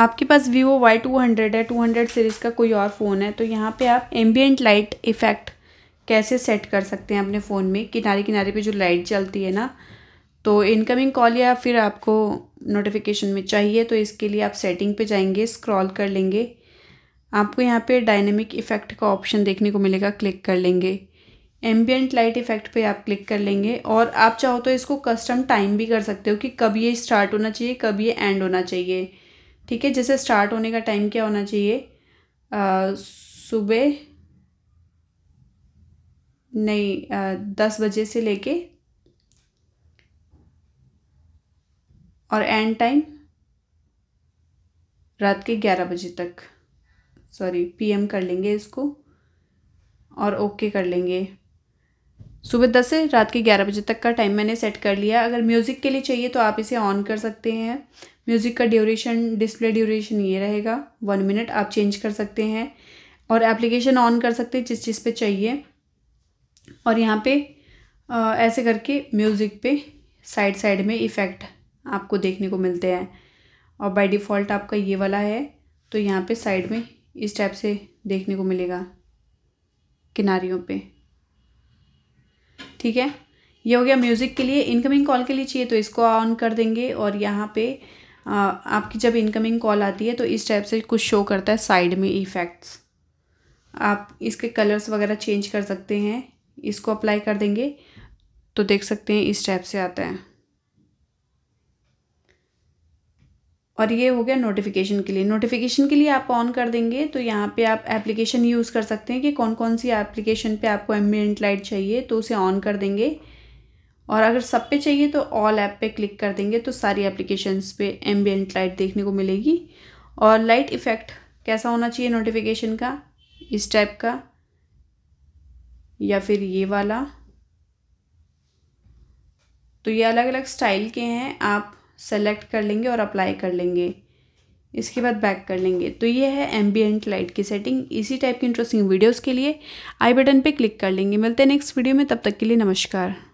आपके पास Vivo Y two hundred है टू हंड्रेड सीरीज़ का कोई और फ़ोन है तो यहाँ पे आप एम्बियट लाइट इफ़ेक्ट कैसे सेट कर सकते हैं अपने फ़ोन में किनारे किनारे पे जो लाइट चलती है ना तो इनकमिंग कॉल या फिर आपको नोटिफिकेशन में चाहिए तो इसके लिए आप सेटिंग पे जाएंगे स्क्रॉल कर लेंगे आपको यहाँ पे डायनेमिक इफ़ेक्ट का ऑप्शन देखने को मिलेगा क्लिक कर लेंगे एम्बियट लाइट इफ़ेक्ट पर आप क्लिक कर लेंगे और आप चाहो तो इसको कस्टम टाइम भी कर सकते हो कि कब ये स्टार्ट होना चाहिए कब ये एंड होना चाहिए ठीक है जैसे स्टार्ट होने का टाइम क्या होना चाहिए सुबह नहीं आ, दस बजे से लेके और एंड टाइम रात के ग्यारह बजे तक सॉरी पीएम कर लेंगे इसको और ओके कर लेंगे सुबह दस से रात के ग्यारह बजे तक का टाइम मैंने सेट कर लिया अगर म्यूज़िक के लिए चाहिए तो आप इसे ऑन कर सकते हैं म्यूज़िक का ड्यूरेशन डिस्प्ले ड्यूरेशन ये रहेगा वन मिनट आप चेंज कर सकते हैं और एप्लीकेशन ऑन कर सकते हैं जिस चीज़ पे चाहिए और यहाँ पे आ, ऐसे करके म्यूज़िक पे साइड साइड में इफ़ेक्ट आपको देखने को मिलते हैं और बाय डिफ़ॉल्ट आपका ये वाला है तो यहाँ पे साइड में इस टाइप से देखने को मिलेगा किनारियों पे ठीक है ये हो गया म्यूज़िक के लिए इनकमिंग कॉल के लिए चाहिए तो इसको ऑन कर देंगे और यहाँ पर आपकी जब इनकमिंग कॉल आती है तो इस टाइप से कुछ शो करता है साइड में इफ़ेक्ट्स आप इसके कलर्स वगैरह चेंज कर सकते हैं इसको अप्लाई कर देंगे तो देख सकते हैं इस टाइप से आता है और ये हो गया नोटिफिकेशन के लिए नोटिफिकेशन के लिए आप ऑन कर देंगे तो यहाँ पे आप एप्लीकेशन यूज़ कर सकते हैं कि कौन कौन सी एप्लीकेशन पे आपको एम्बियट लाइट चाहिए तो उसे ऑन कर देंगे और अगर सब पे चाहिए तो ऑल ऐप पे क्लिक कर देंगे तो सारी एप्लीकेशंस पे एम्बियंट लाइट देखने को मिलेगी और लाइट इफ़ेक्ट कैसा होना चाहिए नोटिफिकेशन का इस टाइप का या फिर ये वाला तो ये अलग अलग स्टाइल के हैं आप सेलेक्ट कर लेंगे और अप्लाई कर लेंगे इसके बाद बैक कर लेंगे तो ये है एम्बियंट लाइट की सेटिंग इसी टाइप की इंटरेस्टिंग वीडियोस के लिए आई बटन पे क्लिक कर लेंगे मिलते हैं नेक्स्ट वीडियो में तब तक के लिए नमस्कार